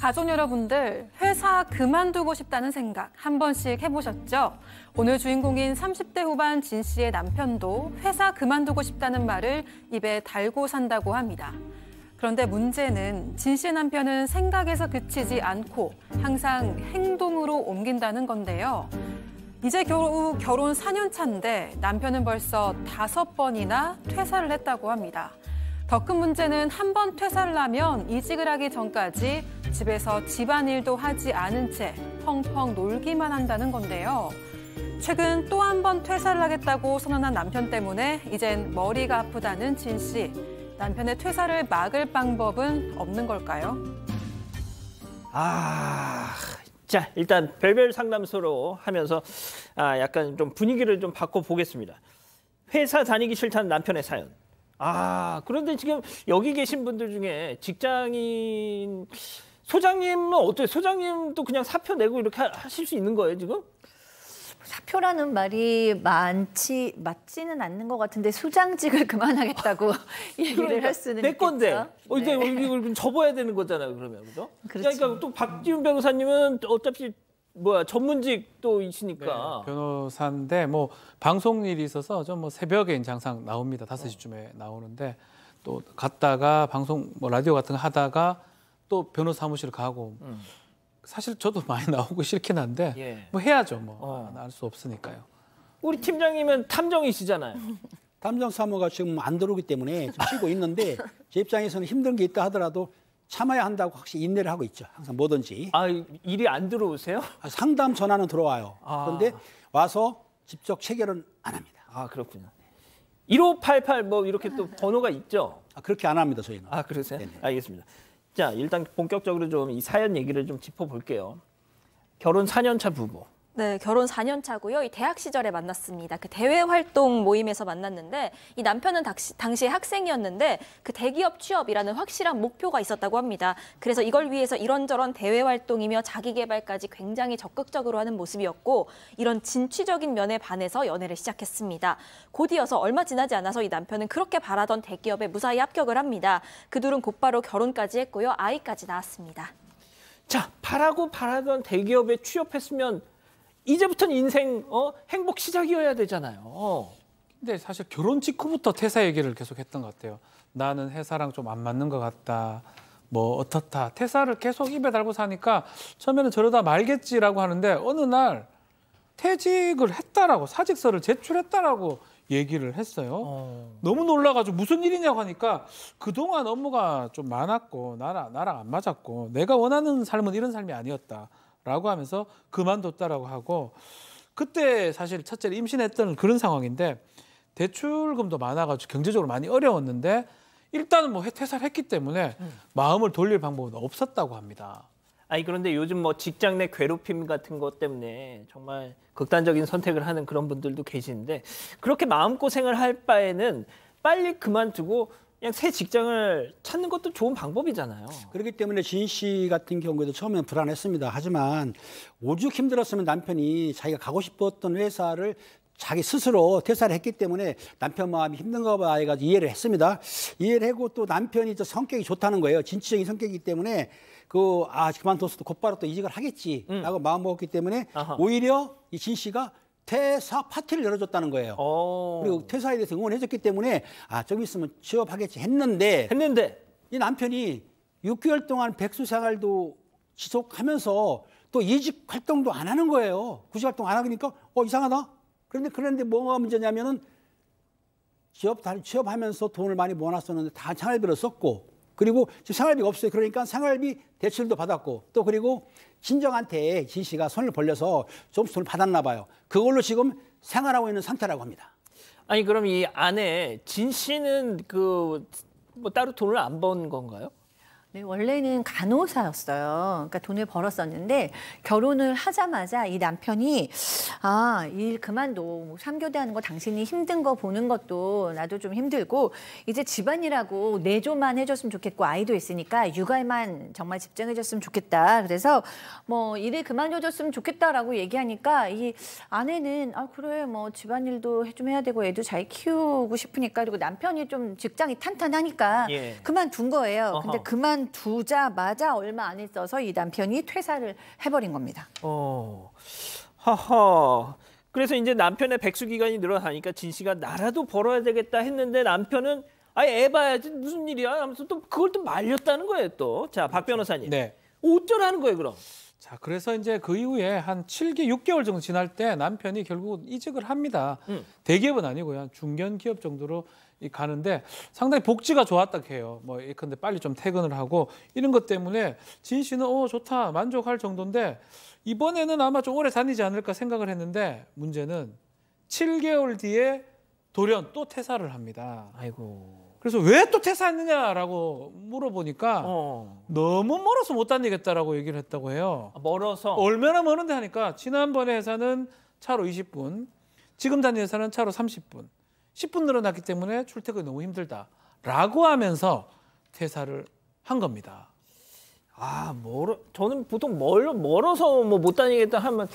가족 여러분들, 회사 그만두고 싶다는 생각 한 번씩 해보셨죠? 오늘 주인공인 30대 후반 진 씨의 남편도 회사 그만두고 싶다는 말을 입에 달고 산다고 합니다. 그런데 문제는 진 씨의 남편은 생각에서 그치지 않고 항상 행동으로 옮긴다는 건데요. 이제 겨우 결혼 4년 차인데 남편은 벌써 다섯 번이나 퇴사를 했다고 합니다. 더큰 문제는 한 번 퇴사를 하면 이직을 하기 전까지 집에서 집안일도 하지 않은 채 펑펑 놀기만 한다는 건데요. 최근 또 한 번 퇴사를 하겠다고 선언한 남편 때문에 이젠 머리가 아프다는 진 씨. 남편의 퇴사를 막을 방법은 없는 걸까요? 아, 자, 일단 별별 상담소로 하면서 아, 약간 좀 분위기를 좀 바꿔 보겠습니다. 회사 다니기 싫다는 남편의 사연. 아 그런데 지금 여기 계신 분들 중에 직장인 소장님은 어때요? 소장님도 그냥 사표 내고 이렇게 하실 수 있는 거예요 지금? 사표라는 말이 많지 맞지는 않는 것 같은데 소장직을 그만하겠다고 그러니까 얘기를 그러니까, 할 수는 내 건데 있겠죠? 어, 이제 네. 이걸 접어야 되는 거잖아요 그러면 그죠? 그러니까 그렇죠. 그러니까 또 박지훈 변호사님은 어차피 뭐야 전문직도 있으니까 네, 변호사인데 뭐 방송 일이 있어서 좀 뭐 새벽에 장상 나옵니다 5 어. 시쯤에 나오는데 또 갔다가 방송 뭐 라디오 같은 거 하다가 또 변호사 무실 가고 음. 사실 저도 많이 나오고 싫긴 한데 예. 뭐 해야죠 뭐알수 어. 아, 없으니까요 우리 팀장님은 탐정이시잖아요 탐정 사무가 지금 안 들어오기 때문에 좀 쉬고 있는데 제 입장에서는 힘든 게 있다 하더라도 참아야 한다고 확실히 인내를 하고 있죠. 항상 뭐든지. 아, 일이 안 들어오세요? 아, 상담 전화는 들어와요. 아. 그런데 와서 직접 체결은 안 합니다. 아, 그렇군요. 1588 뭐 이렇게 또 번호가 있죠? 아, 그렇게 안 합니다, 저희는. 아, 그러세요? 네네. 알겠습니다. 자, 일단 본격적으로 좀 이 사연 얘기를 좀 짚어볼게요. 결혼 4년차 부부. 네, 결혼 4년 차고요. 이 대학 시절에 만났습니다. 그 대외 활동 모임에서 만났는데 이 남편은 당시, 당시에 학생이었는데 그 대기업 취업이라는 확실한 목표가 있었다고 합니다. 그래서 이걸 위해서 이런저런 대외 활동이며 자기 개발까지 굉장히 적극적으로 하는 모습이었고 이런 진취적인 면에 반해서 연애를 시작했습니다. 곧이어서 얼마 지나지 않아서 이 남편은 그렇게 바라던 대기업에 무사히 합격을 합니다. 그 둘은 곧바로 결혼까지 했고요. 아이까지 낳았습니다. 자, 바라고 바라던 대기업에 취업했으면 이제부터는 인생 어? 행복 시작이어야 되잖아요. 근데 사실 결혼 직후부터 퇴사 얘기를 계속 했던 것 같아요. 나는 회사랑 좀 안 맞는 것 같다. 뭐 어떻다. 퇴사를 계속 입에 달고 사니까 처음에는 저러다 말겠지라고 하는데 어느 날 퇴직을 했다라고 사직서를 제출했다라고 얘기를 했어요. 어... 너무 놀라가지고 무슨 일이냐고 하니까 그동안 업무가 좀 많았고 나랑, 나랑 안 맞았고 내가 원하는 삶은 이런 삶이 아니었다. 라고 하면서 그만뒀다라고 하고 그때 사실 첫째를 임신했던 그런 상황인데 대출금도 많아가지고 경제적으로 많이 어려웠는데 일단은 뭐 퇴사를 했기 때문에 음. 마음을 돌릴 방법은 없었다고 합니다. 아니 그런데 요즘 뭐 직장 내 괴롭힘 같은 것 때문에 정말 극단적인 선택을 하는 그런 분들도 계시는데 그렇게 마음고생을 할 바에는 빨리 그만두고 그냥 새 직장을 찾는 것도 좋은 방법이잖아요. 그렇기 때문에 진 씨 같은 경우에도 처음에는 불안했습니다. 하지만 오죽 힘들었으면 남편이 자기가 가고 싶었던 회사를 자기 스스로 퇴사를 했기 때문에 남편 마음이 힘든가 봐 해가지고 이해를 했습니다. 이해를 하고 또 남편이 또 성격이 좋다는 거예요. 진취적인 성격이기 때문에 그, 아, 그만뒀어도 곧바로 또 이직을 하겠지라고 음. 마음 먹었기 때문에 아하. 오히려 이 진 씨가 퇴사 파티를 열어줬다는 거예요. 오. 어. 그리고 퇴사에 대해서 응원해줬기 때문에 아 저기 있으면 취업하겠지 했는데 했는데 이 남편이 6개월 동안 백수 생활도 지속하면서 또 이직 활동도 안 하는 거예요. 구직 활동 안 하니까 어 이상하다. 그런데 그런데 뭐가 문제냐면은 취업 다 취업하면서 돈을 많이 모아놨었는데 다 차를 빌었었고 그리고 지금 생활비가 없어요. 그러니까 생활비 대출도 받았고 또 그리고 친정한테 진 씨가 손을 벌려서 좀 돈을 받았나 봐요. 그걸로 지금 생활하고 있는 상태라고 합니다. 아니 그럼 이 아내 진 씨는 그 뭐 따로 돈을 안 번 건가요? 네, 원래는 간호사였어요. 그러니까 돈을 벌었었는데 결혼을 하자마자 이 남편이 아, 일 그만둬. 뭐 3교대 하는 거 당신이 힘든 거 보는 것도 나도 좀 힘들고 이제 집안이라고 내조만 해줬으면 좋겠고 아이도 있으니까 육아에만 정말 집중해줬으면 좋겠다. 그래서 뭐 일을 그만둬줬으면 좋겠다라고 얘기하니까 이 아내는 아, 그래 뭐 집안일도 좀 해야 되고 애도 잘 키우고 싶으니까 그리고 남편이 좀 직장이 탄탄하니까 예. 그만둔 거예요. 근데 그만 그만 두자마자 얼마 안 있어서 이 남편이 퇴사를 해버린 겁니다. 어, 하하. 그래서 이제 남편의 백수 기간이 늘어나니까 진 씨가 나라도 벌어야 되겠다 했는데 남편은 아예 애 봐야지 무슨 일이야 하면서 또 그걸 또 말렸다는 거예요 또. 자, 박 그렇죠. 변호사님. 네. 어쩌라는 거예요 그럼? 자, 그래서 이제 그 이후에 한 7개, 6개월 정도 지날 때 남편이 결국 이직을 합니다. 음. 대기업은 아니고요. 중견 기업 정도로 가는데 상당히 복지가 좋았다 해요. 뭐 예컨대 빨리 좀 퇴근을 하고 이런 것 때문에 진 씨는 어 좋다 만족할 정도인데 이번에는 아마 좀 오래 다니지 않을까 생각을 했는데 문제는 7개월 뒤에 돌연 또 퇴사를 합니다. 아이고. 그래서 왜 또 퇴사했느냐라고 물어보니까 어. 너무 멀어서 못 다니겠다라고 얘기를 했다고 해요. 아, 멀어서 얼마나 멀은데 하니까 지난번에 회사는 차로 20분, 지금 다니는 회사는 차로 30분. 10분 늘어났기 때문에 출퇴근이 너무 힘들다라고 하면서 퇴사를 한 겁니다. 아, 멀어. 저는 보통 멀, 멀어서 뭐 못 다니겠다 하면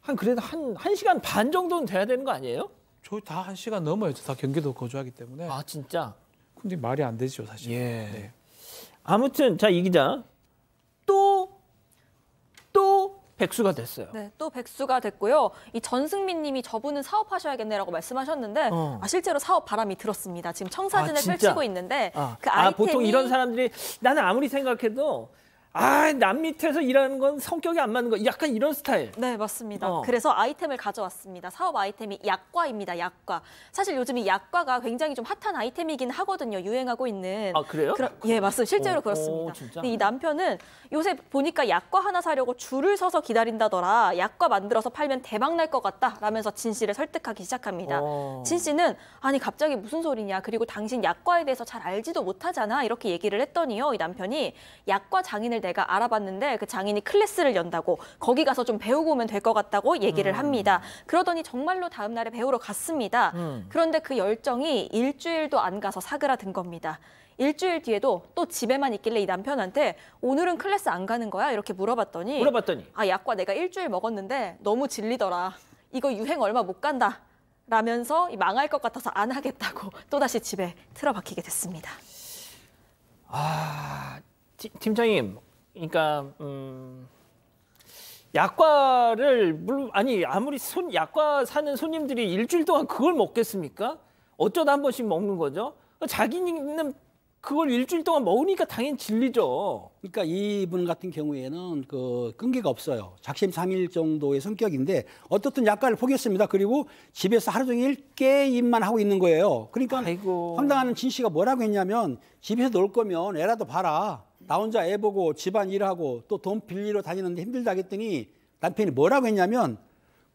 한 그래도 한, 한 시간 반 정도는 돼야 되는 거 아니에요? 저다한 시간 넘어요. 다 경기도 거주하기 때문에. 아, 진짜? 근데 말이 안 되죠, 사실. 예. 네. 아무튼, 자, 이 기자. 백수가 됐어요. 네, 또 백수가 됐고요. 이 전승민 님이 저분은 사업하셔야겠네라고 말씀하셨는데 어. 아, 실제로 사업 바람이 들었습니다. 지금 청사진을 아, 펼치고 있는데 아, 그 아, 아이템이... 보통 이런 사람들이 나는 아무리 생각해도 아, 남 밑에서 일하는 건 성격이 안 맞는 거. 약간 이런 스타일. 네, 맞습니다. 어. 그래서 아이템을 가져왔습니다. 사업 아이템이 약과입니다. 약과. 사실 요즘 이 약과가 굉장히 좀 핫한 아이템이긴 하거든요. 유행하고 있는. 아, 그래요? 그런, 예, 맞습니다. 실제로 오, 어, 어, 그렇습니다. 오, 이 남편은 요새 보니까 약과 하나 사려고 줄을 서서 기다린다더라. 약과 만들어서 팔면 대박 날 것 같다. 라면서 진 씨를 설득하기 시작합니다. 오. 어. 진 씨는 아니 갑자기 무슨 소리냐. 그리고 당신 약과에 대해서 잘 알지도 못하잖아. 이렇게 얘기를 했더니요. 이 남편이 약과 장인을 내가 알아봤는데 그 장인이 클래스를 연다고 거기 가서 좀 배우고 오면 될 것 같다고 얘기를 음. 합니다. 그러더니 정말로 다음 날에 배우러 갔습니다. 음. 그런데 그 열정이 일주일도 안 가서 사그라든 겁니다. 일주일 뒤에도 또 집에만 있길래 이 남편한테 오늘은 클래스 안 가는 거야? 이렇게 물어봤더니 물어봤더니 아 약과 내가 일주일 먹었는데 너무 질리더라. 이거 유행 얼마 못 간다. 라면서 망할 것 같아서 안 하겠다고 또다시 집에 틀어박히게 됐습니다. 아, 팀, 팀장님 그러니까 음 약과를 물론 아니 아무리 손 약과 사는 손님들이 일주일 동안 그걸 먹겠습니까? 어쩌다 한 번씩 먹는 거죠. 자기는 그걸 일주일 동안 먹으니까 당연히 질리죠. 그러니까 이분 같은 경우에는 그 끈기가 없어요. 작심삼일 정도의 성격인데 어떻든 약간을 포기했습니다. 그리고 집에서 하루 종일 게임만 하고 있는 거예요. 그러니까 아이고. 황당한 진 씨가 뭐라고 했냐면 집에서 놀 거면 애라도 봐라. 나 혼자 애 보고 집안 일하고 또 돈 빌리러 다니는데 힘들다 했더니 남편이 뭐라고 했냐면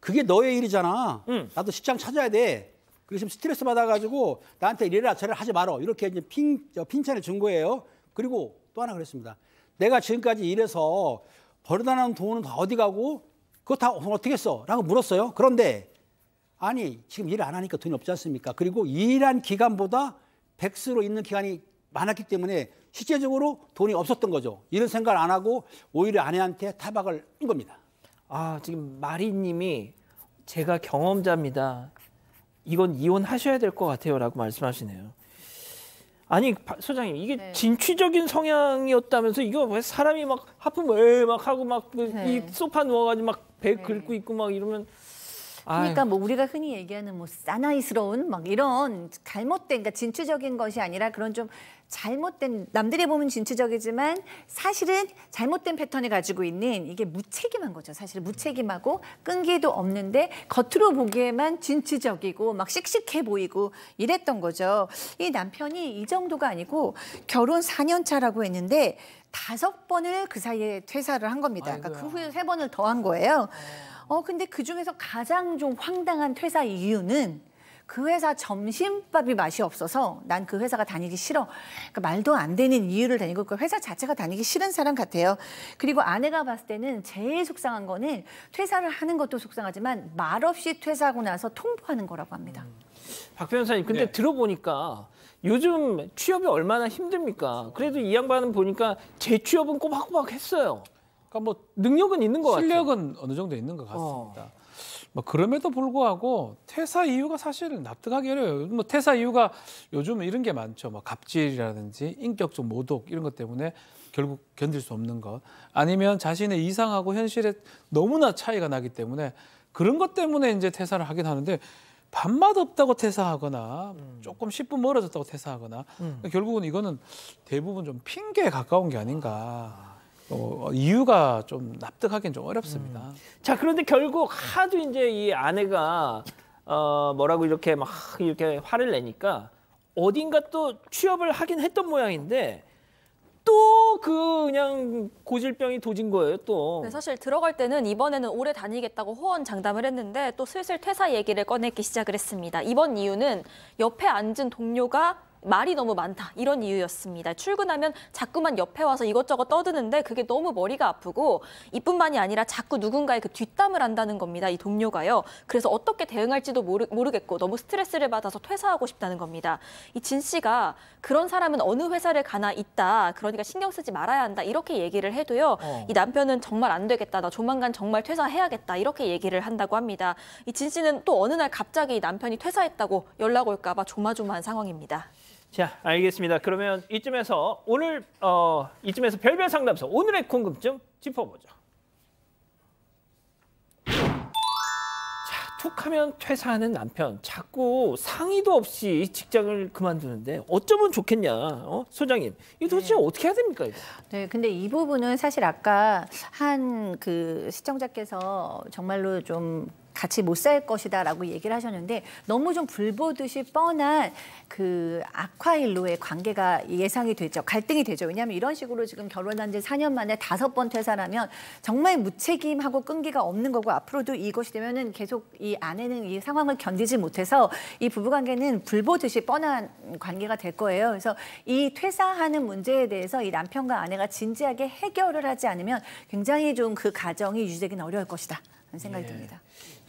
그게 너의 일이잖아. 응. 나도 직장 찾아야 돼. 그래서 스트레스 받아가지고 나한테 이래라 저래라 하지 말어. 이렇게 이제 핑, 핀찬을 준 거예요. 그리고 또 하나 그랬습니다. 내가 지금까지 일해서 벌어다 놓은 돈은 다 어디 가고 그거 다 어, 어떻게 했어? 라고 물었어요. 그런데 아니 지금 일 안 하니까 돈이 없지 않습니까? 그리고 일한 기간보다 백수로 있는 기간이 많았기 때문에 실제적으로 돈이 없었던 거죠. 이런 생각을 안 하고 오히려 아내한테 타박을 한 겁니다. 아, 지금 마리님이 제가 경험자입니다. 이건 이혼하셔야 될 것 같아요. 라고 말씀하시네요. 아니, 소장님, 이게 네. 진취적인 성향이었다면서 이거 왜 사람이 막 하품 왜막 하고 막이 그 네. 소파 누워가지고 막배 긁고 네. 있고 막 이러면 그러니까 아유. 뭐 우리가 흔히 얘기하는 뭐 사나이스러운 막 이런 잘못된 그러니까 진취적인 것이 아니라 그런 좀 잘못된 남들이 보면 진취적이지만 사실은 잘못된 패턴을 가지고 있는 이게 무책임한 거죠. 사실 무책임하고 끈기도 없는데 겉으로 보기에만 진취적이고 막 씩씩해 보이고 이랬던 거죠. 이 남편이 이 정도가 아니고 결혼 4년 차라고 했는데 다섯 번을 그 사이에 퇴사를 한 겁니다. 그러니까 그 아이고야. 그 후에 세 번을 더 한 거예요. 어. 어. 근데 그 중에서 가장 좀 황당한 퇴사 이유는 그 회사 점심밥이 맛이 없어서 난 그 회사가 다니기 싫어. 그러니까 말도 안 되는 이유를 대니고 그 회사 자체가 다니기 싫은 사람 같아요. 그리고 아내가 봤을 때는 제일 속상한 거는 퇴사를 하는 것도 속상하지만 말없이 퇴사하고 나서 통보하는 거라고 합니다. 음. 박 변호사님, 근데 네. 들어보니까 요즘 취업이 얼마나 힘듭니까? 그래도 이 양반은 보니까 재취업은 꼬박꼬박 했어요. 그러니까 뭐 능력은 있는 것 같아요. 실력은 어느 정도 있는 것 같습니다. 어. 뭐 그럼에도 불구하고 퇴사 이유가 사실 납득하기 어려워요. 뭐 퇴사 이유가 요즘 이런 게 많죠. 뭐 갑질이라든지 인격적 모독 이런 것 때문에 결국 견딜 수 없는 것. 아니면 자신의 이상하고 현실에 너무나 차이가 나기 때문에 그런 것 때문에 이제 퇴사를 하긴 하는데 밥맛 없다고 퇴사하거나 음. 조금 10분 멀어졌다고 퇴사하거나 그 결국은 이거는 대부분 좀 핑계에 가까운 게 아닌가. 아. 어, 어, 이유가 좀 납득하기는 좀 어렵습니다. 음. 자 그런데 결국 하도 이제 이 아내가 어, 뭐라고 이렇게 막 이렇게 화를 내니까 어딘가 또 취업을 하긴 했던 모양인데 또그 그냥 고질병이 도진 거예요 또. 네, 사실 들어갈 때는 이번에는 오래 다니겠다고 호언 장담을 했는데 또 슬슬 퇴사 얘기를 꺼내기 시작을 했습니다. 이번 이유는 옆에 앉은 동료가 말이 너무 많다 이런 이유였습니다. 출근하면 자꾸만 옆에 와서 이것저것 떠드는데 그게 너무 머리가 아프고 이뿐만이 아니라 자꾸 누군가의 그 뒷담을 한다는 겁니다. 이 동료가요. 그래서 어떻게 대응할지도 모르, 모르겠고 너무 스트레스를 받아서 퇴사하고 싶다는 겁니다. 이 진 씨가 그런 사람은 어느 회사를 가나 있다. 그러니까 신경 쓰지 말아야 한다 이렇게 얘기를 해도요. 어. 이 남편은 정말 안 되겠다. 나 조만간 정말 퇴사해야겠다 이렇게 얘기를 한다고 합니다. 이 진 씨는 또 어느 날 갑자기 남편이 퇴사했다고 연락 올까봐 조마조마한 상황입니다. 자, 알겠습니다. 그러면 이쯤에서 오늘 어, 이쯤에서 별별 상담소 오늘의 궁금증 짚어보죠. 자, 툭하면 퇴사하는 남편 자꾸 상의도 없이 직장을 그만두는데 어쩌면 좋겠냐, 어? 소장님. 이 도대체 네. 어떻게 해야 됩니까? 이거? 네, 근데 이 부분은 사실 아까 한 그 시청자께서 정말로 좀 같이 못 살 것이다라고 얘기를 하셨는데 너무 좀 불보듯이 뻔한 그 아쿠아일로의 관계가 예상이 되죠. 갈등이 되죠. 왜냐하면 이런 식으로 지금 결혼한 지 4년 만에 다섯 번 퇴사라면 정말 무책임하고 끈기가 없는 거고 앞으로도 이것이 되면은 계속 이 아내는 이 상황을 견디지 못해서 이 부부관계는 불보듯이 뻔한 관계가 될 거예요. 그래서 이 퇴사하는 문제에 대해서 이 남편과 아내가 진지하게 해결을 하지 않으면 굉장히 좀 그 가정이 유지되기는 어려울 것이다. 생각이 네. 듭니다.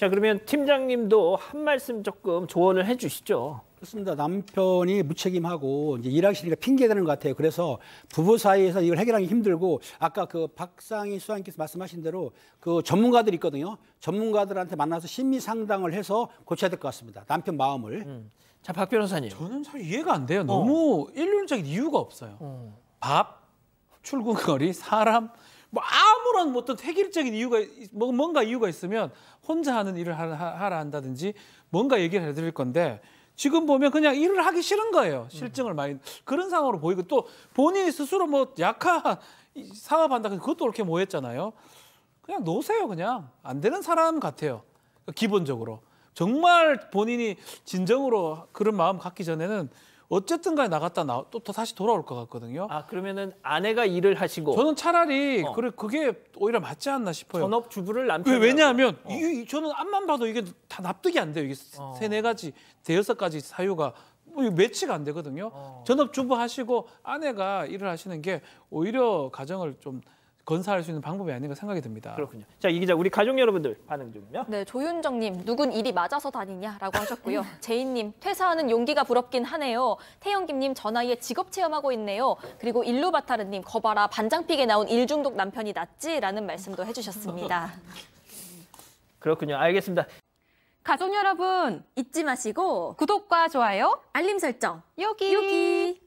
자 그러면 팀장님도 한 말씀 조금 조언을 해주시죠. 그렇습니다. 남편이 무책임하고 이제 일하기 싫니까 핑계대는 것 같아요. 그래서 부부 사이에서 이걸 해결하기 힘들고 아까 그 박상희 수장님께서 말씀하신 대로 그 전문가들 이 있거든요. 전문가들한테 만나서 심리 상담을 해서 고쳐야 될 것 같습니다. 남편 마음을. 음. 자, 박 변호사님. 저는 잘 이해가 안 돼요. 어. 너무 어. 일률적인 이유가 없어요. 어. 밥, 출근 거리, 사람 뭐 아무런 어떤 획일적인 이유가 뭐 뭔가 이유가 있으면 혼자 하는 일을 하라 한다든지 뭔가 얘기를 해드릴 건데 지금 보면 그냥 일을 하기 싫은 거예요. 실증을 많이 그런 상황으로 보이고 또 본인이 스스로 뭐 약한 사업한다 그것도 그렇게 모였잖아요. 그냥 놓으세요. 그냥 안 되는 사람 같아요. 기본적으로 정말 본인이 진정으로 그런 마음 갖기 전에는 어쨌든 간에 나갔다 나, 또, 또 다시 돌아올 것 같거든요. 아, 그러면은 아내가 일을 하시고 저는 차라리 어. 그래 그게 오히려 맞지 않나 싶어요. 전업 주부를 남편 왜 왜냐하면 어. 이, 저는 앞만 봐도 이게 다 납득이 안 돼요. 이게 어. 세네 가지 대여섯 가지 사유가 뭐 매치가 안 되거든요. 어. 전업 주부 하시고 아내가 일을 하시는 게 오히려 가정을 좀 건사할 수 있는 방법이 아닌가 생각이 듭니다. 그렇군요. 자, 이 기자 우리 가족 여러분들 반응 좀요. 네, 조윤정 님, 누군 일이 맞아서 다니냐라고 하셨고요. 제인 님, 퇴사하는 용기가 부럽긴 하네요. 태영김 님, 전화위에 직업 체험하고 있네요. 그리고 일루바타르 님, 거봐라 반장픽에 나온 일중독 남편이 낫지라는 말씀도 해 주셨습니다. 그렇군요. 알겠습니다. 가족 여러분, 잊지 마시고 구독과 좋아요, 알림 설정. 여기 여기